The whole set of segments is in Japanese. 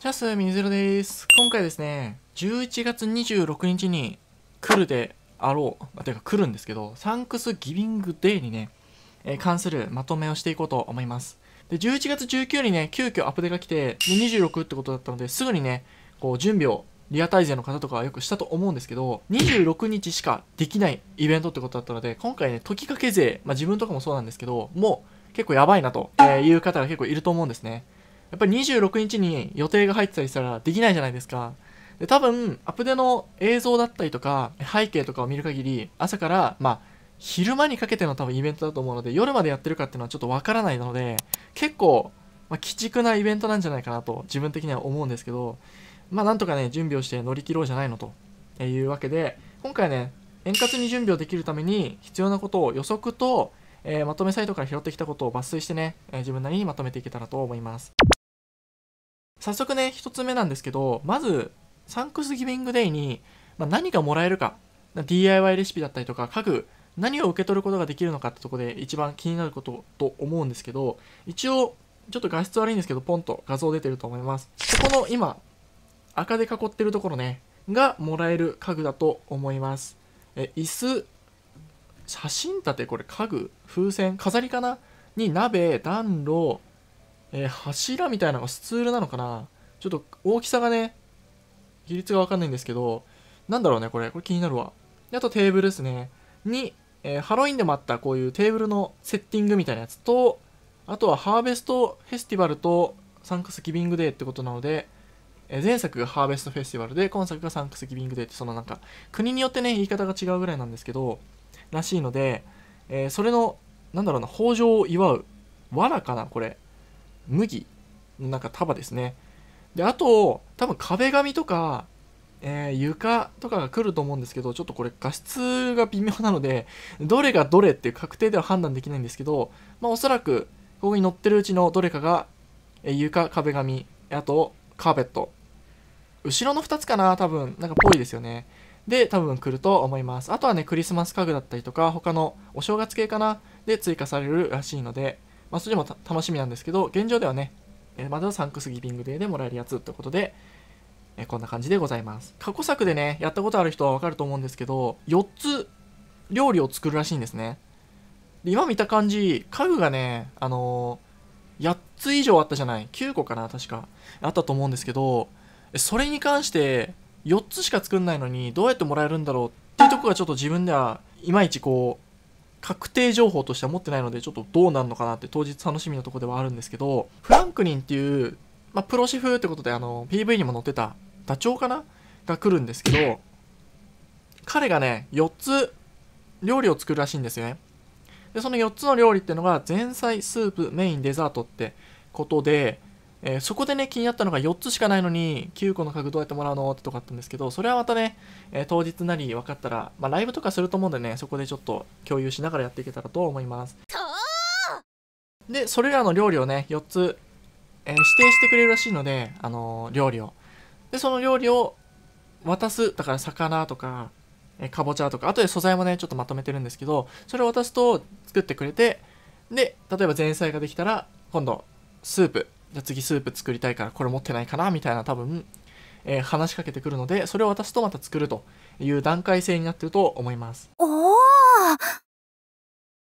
チャスミニゼロです。今回ですね、11月26日に来るであろう、あてか来るんですけど、サンクスギビングデーにね、えー、関するまとめをしていこうと思います。で、11月19日にね、急遽アップデが来て、26ってことだったので、すぐにね、こう準備をリアタイ勢の方とかはよくしたと思うんですけど、26日しかできないイベントってことだったので、今回ね、時かけ勢、まあ自分とかもそうなんですけど、もう結構やばいなという方が結構いると思うんですね。やっぱり26日に予定が入ってたりしたらできないじゃないですか。で、多分、アップデの映像だったりとか、背景とかを見る限り、朝から、まあ、昼間にかけての多分イベントだと思うので、夜までやってるかっていうのはちょっとわからないので、結構、まあ、鬼畜なイベントなんじゃないかなと、自分的には思うんですけど、まあ、なんとかね、準備をして乗り切ろうじゃないのというわけで、今回ね、円滑に準備をできるために必要なことを予測と、えー、まとめサイトから拾ってきたことを抜粋してね、えー、自分なりにまとめていけたらと思います。早速ね、一つ目なんですけど、まず、サンクスギビングデイに、まあ、何がもらえるか、DIY レシピだったりとか、家具、何を受け取ることができるのかってとこで一番気になることと思うんですけど、一応、ちょっと画質悪いんですけど、ポンと画像出てると思います。ここの今、赤で囲ってるところね、がもらえる家具だと思います。え、椅子、写真立て、これ家具、風船、飾りかなに鍋、暖炉、えー、柱みたいなのがスツールなのかなちょっと大きさがね、比率がわかんないんですけど、なんだろうね、これ。これ気になるわ。あとテーブルですね。に、えー、ハロウィンでもあったこういうテーブルのセッティングみたいなやつと、あとはハーベストフェスティバルとサンクスギビングデーってことなので、えー、前作がハーベストフェスティバルで、今作がサンクスギビングデーって、そのなんか、国によってね、言い方が違うぐらいなんですけど、らしいので、えー、それの、なんだろうな、豊穣を祝う。わらかな、これ。麦のなんか束ですね。で、あと、多分壁紙とか、えー、床とかが来ると思うんですけど、ちょっとこれ画質が微妙なので、どれがどれっていう確定では判断できないんですけど、まあおそらく、ここに載ってるうちのどれかが、えー、床、壁紙、あとカーペット。後ろの2つかな多分、なんかぽいですよね。で、多分来ると思います。あとはね、クリスマス家具だったりとか、他のお正月系かなで追加されるらしいので、まあ、それも楽しみなんですけど、現状ではね、えー、まだサンクスギビングデーでもらえるやつってことで、えー、こんな感じでございます。過去作でね、やったことある人はわかると思うんですけど、4つ料理を作るらしいんですね。で今見た感じ、家具がね、あのー、8つ以上あったじゃない ?9 個かな確か。あったと思うんですけど、それに関して、4つしか作んないのに、どうやってもらえるんだろうっていうとこがちょっと自分では、いまいちこう、確定情報としては持ってないのでちょっとどうなるのかなって当日楽しみなとこではあるんですけどフランクリンっていう、まあ、プロシフってことであの PV にも載ってたダチョウかなが来るんですけど彼がね4つ料理を作るらしいんですよねでその4つの料理っていうのが前菜スープメインデザートってことでえー、そこでね、気になったのが4つしかないのに、9個の家具どうやってもらうのってとこあったんですけど、それはまたね、えー、当日なり分かったら、まあ、ライブとかすると思うんでね、そこでちょっと共有しながらやっていけたらと思います。で、それらの料理をね、4つ、えー、指定してくれるらしいので、あの料理を。で、その料理を渡す、だから魚とか、えかぼちゃとか、あとで素材もね、ちょっとまとめてるんですけど、それを渡すと作ってくれて、で、例えば前菜ができたら、今度、スープじゃ次スープ作りたいからこれ持ってないかなみたいな多分、えー、話しかけてくるのでそれを渡すとまた作るという段階性になってると思いますおお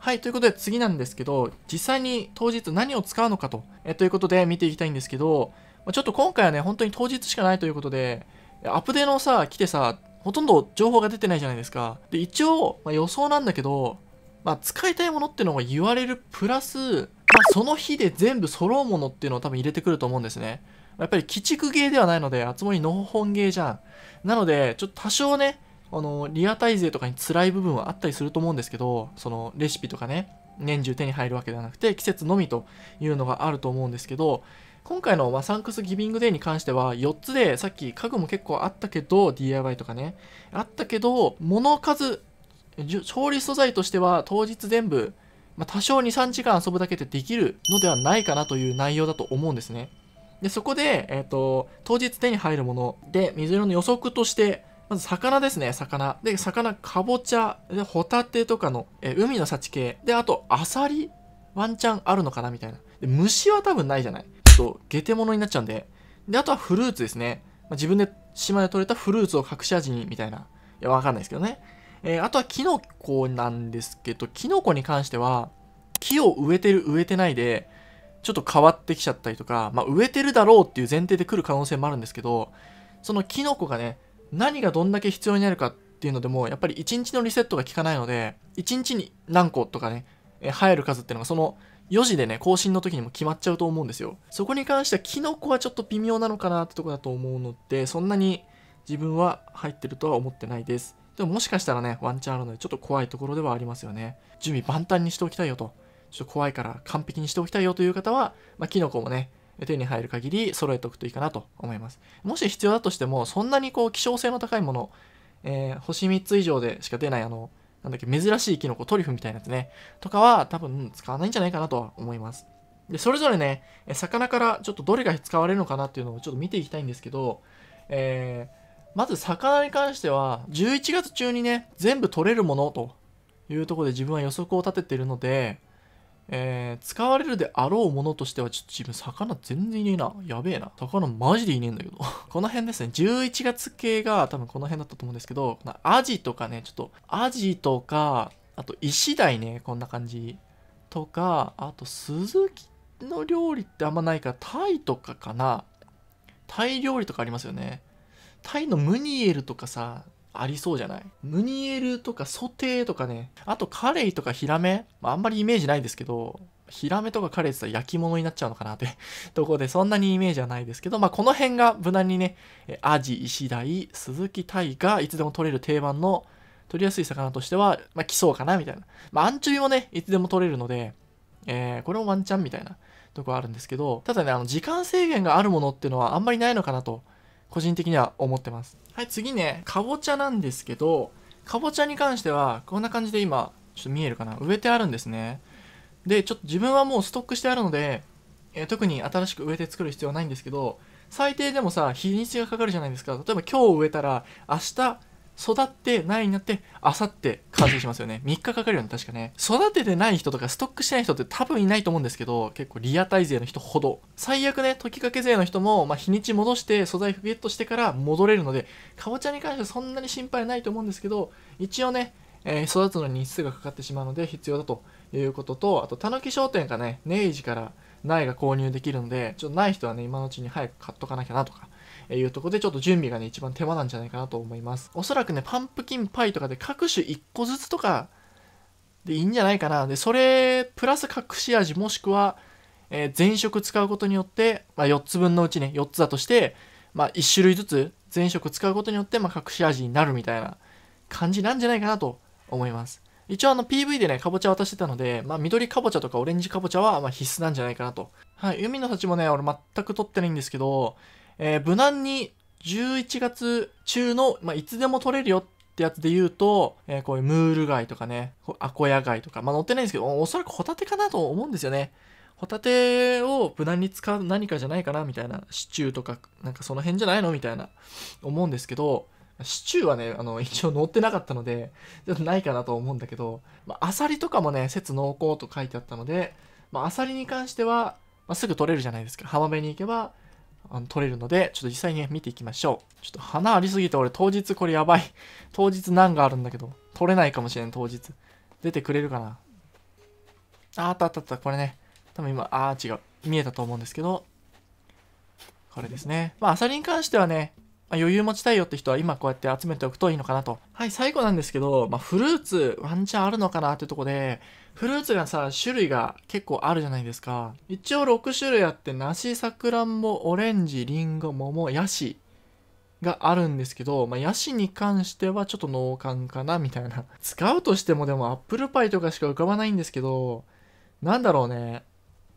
はい、ということで次なんですけど、実際に当日何を使うのかと、えということで見ていきたいんですけど、ちょっと今回はね、本当に当日しかないということで、アップデーのさ、来てさ、ほとんど情報が出てないじゃないですか。で、一応、まあ、予想なんだけど、まあ、使いたいものってのが言われるプラス、まあ、その日で全部揃うものっていうのを多分入れてくると思うんですね。やっぱり鬼畜芸ではないので、あつ森の本芸じゃん。なので、ちょっと多少ね、あの、リアタイ勢とかに辛い部分はあったりすると思うんですけど、そのレシピとかね、年中手に入るわけではなくて、季節のみというのがあると思うんですけど、今回の、まあ、サンクスギビングデーに関しては4つでさっき家具も結構あったけど DIY とかねあったけど物数調理素材としては当日全部まあ、多少2、3時間遊ぶだけでできるのではないかなという内容だと思うんですね。で、そこで、えっ、ー、と、当日手に入るもので、水色の予測として、まず魚ですね、魚。で、魚、かぼちゃ、で、ホタテとかの、えー、海の幸系。で、あと、アサリワンチャンあるのかなみたいな。で、虫は多分ないじゃないちょっと、ゲテ物になっちゃうんで。で、あとはフルーツですね。まあ、自分で島で採れたフルーツを隠し味に、みたいな。いや、わかんないですけどね。えー、あとはキノコなんですけど、キノコに関しては、木を植えてる植えてないで、ちょっと変わってきちゃったりとか、まあ、植えてるだろうっていう前提で来る可能性もあるんですけど、そのキノコがね、何がどんだけ必要になるかっていうのでも、やっぱり1日のリセットが効かないので、1日に何個とかね、え入る数っていうのがその4時でね、更新の時にも決まっちゃうと思うんですよ。そこに関してはキノコはちょっと微妙なのかなってとこだと思うので、そんなに自分は入ってるとは思ってないです。でももしかしたらね、ワンチャンあるので、ちょっと怖いところではありますよね。準備万端にしておきたいよと。ちょっと怖いから完璧にしておきたいよという方は、まあ、キノコもね、手に入る限り揃えておくといいかなと思います。もし必要だとしても、そんなにこう、希少性の高いもの、えー、星3つ以上でしか出ない、あの、なんだっけ、珍しいキノコ、トリュフみたいなやつね、とかは多分使わないんじゃないかなとは思います。で、それぞれね、魚からちょっとどれが使われるのかなっていうのをちょっと見ていきたいんですけど、えー、まず魚に関しては、11月中にね、全部取れるものというところで自分は予測を立てているので、えー、使われるであろうものとしては、ちょっと自分魚全然いねえな。やべえな。魚マジでいねえんだけど。この辺ですね。11月系が多分この辺だったと思うんですけど、アジとかね、ちょっと、アジとか、あと石鯛ね、こんな感じ。とか、あと鈴木の料理ってあんまないから、タイとかかな。タイ料理とかありますよね。タイのムニエルとかさ、ありそうじゃないムニエルとかソテーとかね、あとカレイとかヒラメ、まあ、あんまりイメージないですけど、ヒラメとかカレイって言ったら焼き物になっちゃうのかなって とこで、そんなにイメージはないですけど、まあこの辺が無難にね、アジ、イシダイ、スズキ、タイがいつでも取れる定番の取りやすい魚としては、まあ来そうかなみたいな。まあアンチュビもね、いつでも取れるので、えー、これもワンチャンみたいなとこあるんですけど、ただね、あの時間制限があるものっていうのはあんまりないのかなと。個人的には思ってます。はい、次ね、かぼちゃなんですけど、かぼちゃに関しては、こんな感じで今、ちょっと見えるかな植えてあるんですね。で、ちょっと自分はもうストックしてあるので、えー、特に新しく植えて作る必要はないんですけど、最低でもさ、日にちがかかるじゃないですか。例えば今日植えたら、明日育って苗になってあさって完成しますよね3 日かかるよね確かね育ててない人とかストックしてない人って多分いないと思うんですけど結構リアタイ勢の人ほど最悪ね時かけ勢の人も、まあ、日にち戻して素材ゲットしてから戻れるのでかぼちゃに関してはそんなに心配ないと思うんですけど一応ね、えー、育つのに日数がかかってしまうので必要だということとあとたぬき商店がね明治から苗が購入できるのでちょっとない人はね今のうちに早く買っとかなきゃなとかいうとこでちょっと準備がね一番手間なんじゃないかなと思いますおそらくねパンプキンパイとかで各種1個ずつとかでいいんじゃないかなでそれプラス隠し味もしくは、えー、全食使うことによって、まあ、4つ分のうちね4つだとして、まあ、1種類ずつ全食使うことによって、まあ、隠し味になるみたいな感じなんじゃないかなと思います一応あの PV でね、かぼちゃ渡してたので、まあ緑かぼちゃとかオレンジかぼちゃはま必須なんじゃないかなと。はい、海の幸もね、俺全く取ってないんですけど、えー、無難に11月中の、まあ、いつでも取れるよってやつで言うと、えー、こういうムール貝とかね、アコヤ貝とか、まあ、乗ってないんですけど、おそらくホタテかなと思うんですよね。ホタテを無難に使う何かじゃないかなみたいな、シチューとか、なんかその辺じゃないのみたいな、思うんですけど、シチューはね、あの、一応乗ってなかったので、ちょっとないかなと思うんだけど、まあ、アサリとかもね、説濃厚と書いてあったので、まあ、アサリに関しては、まあ、すぐ取れるじゃないですか。浜辺に行けば、あの取れるので、ちょっと実際にね、見ていきましょう。ちょっと花ありすぎて俺当日これやばい。当日難があるんだけど、取れないかもしれん、当日。出てくれるかなあ、あったあったあった、これね。多分今、あー違う。見えたと思うんですけど、これですね。まあ、アサリに関してはね、余裕持ちたいよって人は今こうやって集めておくといいのかなと。はい、最後なんですけど、まあ、フルーツワンチャンあるのかなってとこで、フルーツがさ、種類が結構あるじゃないですか。一応6種類あって、梨、さくらんぼ、オレンジ、りんご、桃、ヤシがあるんですけど、まあ、ヤシに関してはちょっと農感かなみたいな。使うとしてもでもアップルパイとかしか浮かばないんですけど、なんだろうね。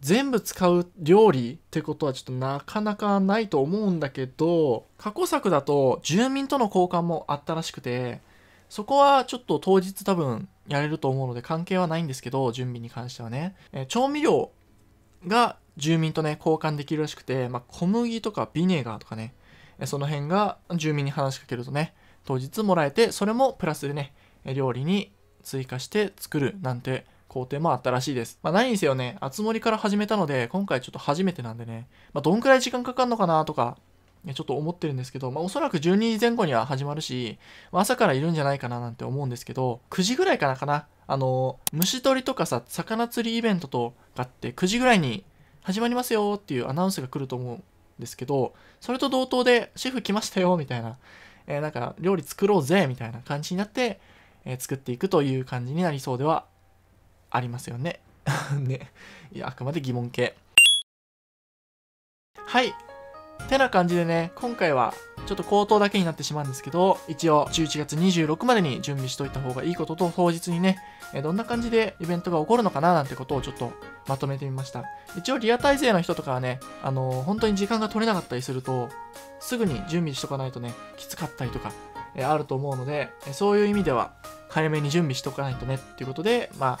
全部使う料理ってことはちょっとなかなかないと思うんだけど過去作だと住民との交換もあったらしくてそこはちょっと当日多分やれると思うので関係はないんですけど準備に関してはね、えー、調味料が住民とね交換できるらしくて、まあ、小麦とかビネガーとかねその辺が住民に話しかけるとね当日もらえてそれもプラスでね料理に追加して作るなんて工程もあったらしいです。まあ何にせよね、あつ森から始めたので、今回ちょっと初めてなんでね、まあどんくらい時間かかるのかなとか、ちょっと思ってるんですけど、まあおそらく12時前後には始まるし、まあ、朝からいるんじゃないかななんて思うんですけど、9時ぐらいかなかな。あの、虫取りとかさ、魚釣りイベントとかって9時ぐらいに始まりますよっていうアナウンスが来ると思うんですけど、それと同等で、シェフ来ましたよみたいな、えー、なんか料理作ろうぜみたいな感じになって、えー、作っていくという感じになりそうではありますよね。ね。いや、あくまで疑問系。はい。てな感じでね、今回はちょっと口頭だけになってしまうんですけど、一応11月26までに準備しといた方がいいことと、当日にね、どんな感じでイベントが起こるのかななんてことをちょっとまとめてみました。一応リア体制の人とかはね、あのー、本当に時間が取れなかったりすると、すぐに準備しとかないとね、きつかったりとか、えあると思うので、そういう意味では、早めに準備しとかないとねっていうことで、まあ、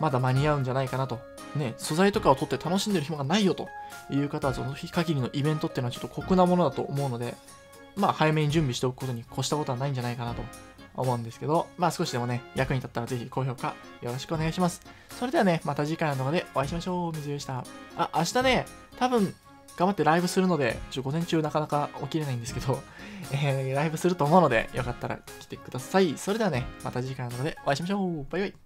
まだ間に合うんじゃないかなと。ね、素材とかを取って楽しんでる暇がないよという方は、その日限りのイベントっていうのはちょっと酷なものだと思うので、まあ早めに準備しておくことに越したことはないんじゃないかなと思うんですけど、まあ少しでもね、役に立ったらぜひ高評価よろしくお願いします。それではね、また次回の動画でお会いしましょう。水でした。あ、明日ね、多分、頑張ってライブするので、ちょ、午前中なかなか起きれないんですけど、えー、ライブすると思うので、よかったら来てください。それではね、また次回の動画でお会いしましょう。バイバイ。